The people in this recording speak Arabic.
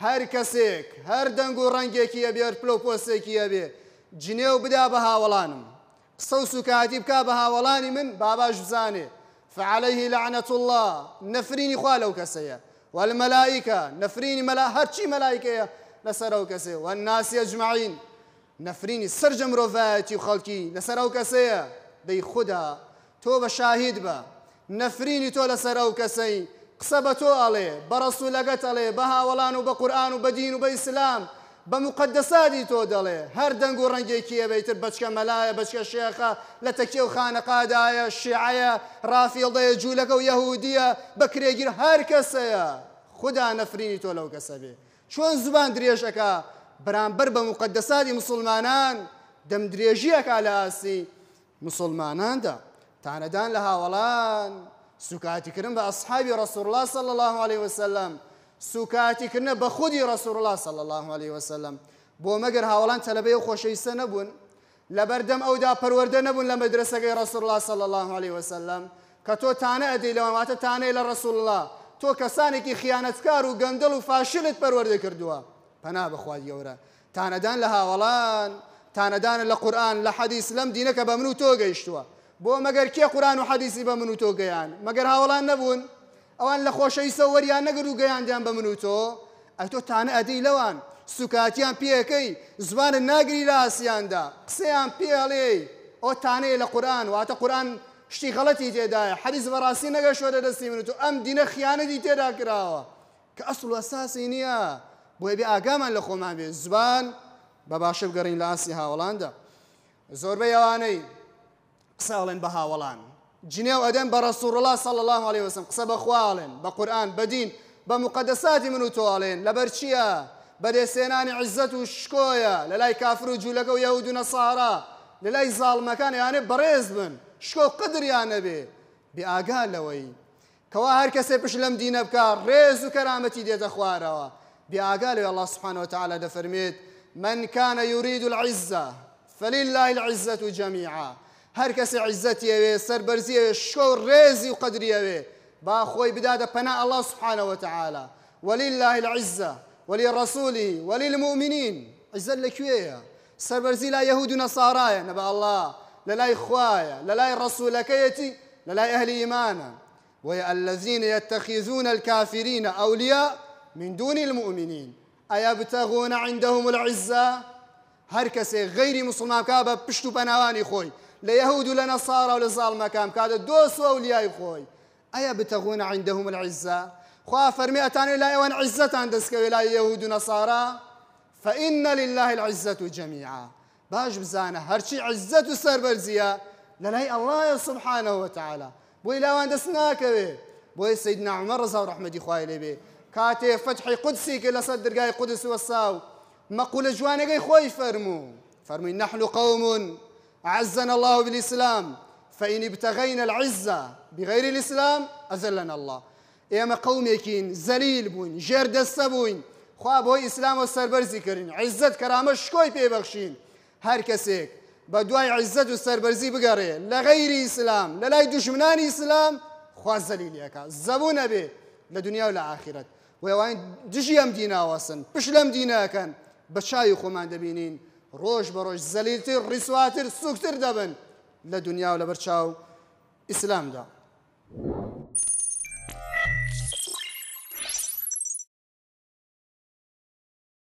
هر کسیک هر دنگو رنگی کیه بیار پلو پۆستێکیە کیه بی بدا بده به هاولانم و کاتیب بک به هاولانی من بابا بزانێ فعليه لعنة الله نفريني خوالو و والملائكة نفريني ملا هرشي ملائكة لسرو كسية والناس أجمعين نفريني سرجم مروفاتي وخلقي لسرو كسية دي خدا تو شاهد با نفريني تو لسرو كسي قسە بە تۆ ئەڵێ بە ڕسوولەگەت ئەڵێ بە هاوەڵان و بە قورآان و بەدین و بە ئیسلام بە مقدەسادی تۆ دەڵێ هەر دەنگ و ڕەنگێکی ئەبەیتر بچکە مەلایە بچکە شێخە لە تەکێ و خانەقادایە شیعە ڕافیڵدەیە جوولەکە و یەهودیە بە کرێگیر هەر کەسەیە خدا نەفرینی تۆ لەو کەسە بێ چۆن زبان درێژەکە بەرامبەر بە مقدەسادی مسلمانان دەم درێژیەکە لە ئاسی مسلماناندا تانەدان لە هاوەڵان سكاتي كرن بأصحاب رسول الله صلى الله عليه وسلم سكاتي كرن بخود رسول الله صلى الله عليه وسلم بۆ مەگەر هاوڵان تەلبەی خۆشەویستە نەبوون لەبەردەم ئەودا پەروەەردە نەبوون لە مەدرسەکەی ڕسوورلا سەل الله عليه وسلم كتو تانا ادي ئەدەی تانا الى رسول الله تۆ کەسانێکی خیانەتکار و گەندەڵ و فاشلت پەروەەردە کردووە پەنا بەخوای يورا تانا لە هاوڵان تانا لە لقرآن لە حەدیث دينك دینەکە بە من بۆ مەگەر کێ قوران و حەدیسی بە من و تۆ گەیان مەگەر هاوڵان نەبوون ئەوان لە خۆشەی سەوەریان نەگەر و گەیاندیان بە من و تۆ ئە تۆ تانە ئەدی لەوان سوکاتیان پێەکەی زبانن ناگری لە ئاسیاندا قسەیان پێڵێ ئەو تانەیە لە قورآن واتە قورآن شتی غەڵەتی تێدایە حەریز بەڕاستی نەگە شوەدە دەستی من و تۆ ئەم دینە خیانەتی تێدا کراوە کە ئەسڵ ئەساسی نییە بۆی بێ ئاگامان لە خۆمان بێ زبان بە باشە بگەڕین لە ئاسی هاوڵاندا زۆربەی ئەوانەی قسە ئەڵێن بە هاوەڵان جنێو ئەدەن بە ڕسوورڵا الله عليه وسلم قصب بەخواڵێن بقران بدين بمقدسات منو توالين لبرشيا بدي سنان عزته الشكويا بەدەسێنانی عزت و ويهود لە لای کافر و يعني و یەود و نەسارا لە لای زاڵمەکان یانێ بەڕێز بن شکۆ قدریان نەبێ بێئگا لەوەی کەوا هەر کەسێ پش لەم الله سبحانه وتعالى دفرميت من كان يريد العزة فلله العزة جميعا عزت کەسێ سر برزی شو رزی و قدریەوێ با خۆی بدادە پەنا ئەله سبحانەوە تعاالە ولله العزة ولرسوله وللمؤمنين عزة لكوية سربرزي لا يهود نصارى نبا الله للا إخوايا للا لا للا أهل إيمانا ويا الذين يتخذون الكافرين أولياء من دون المؤمنين أيبتغون عندهم العزة هركس غير مسلم كابا بشتو بناواني خوي ليهود ولا نصارى ولا نەسارا و لە زاڵمەکان کاتە دۆسوە و لیای عندهم العزة خوا فرمي اتاني لا وان عزه عندك ولا يهود ونصارى فإن لله العزة جميعا باش بزانە هرشي عزه سربرزيا سەربەرزیە الله سبحانه وتعالى بو تعالا وان دسناك دەست ناکەوێ بۆی سید نعمە ڕزا و ڕحمەدی خوای كاتي فتح قدسي قودسی صدر قاي قدس وصاو وەساو مەقولە جوانەکەی خۆی فەرموو فەرمووی نەحل أعزنا الله بالإسلام فإن ابتغينا العزة بغير الإسلام أزلنا الله يا قومێکین زليل بون ژێر دەستە بووین خوا بۆی ئیسلامە سربەرزی کردین عزة كرامة شكوي پێبەخشین هەر کەسێک بە دوای عیزت و سربەرزی بگەڕێ لغير إسلام ئیسلام لە إسلام دوشمنانی زليل يكا زەلیلیەکە بي لدنيا لە دنیا و لە ئاخرەت وێوان دژی ئەم دیناوەسن پشت لەم دینەکەن روش بروش زليلتر رسواتر سوكتر دبن لدنيا ولا برشاو اسلام لە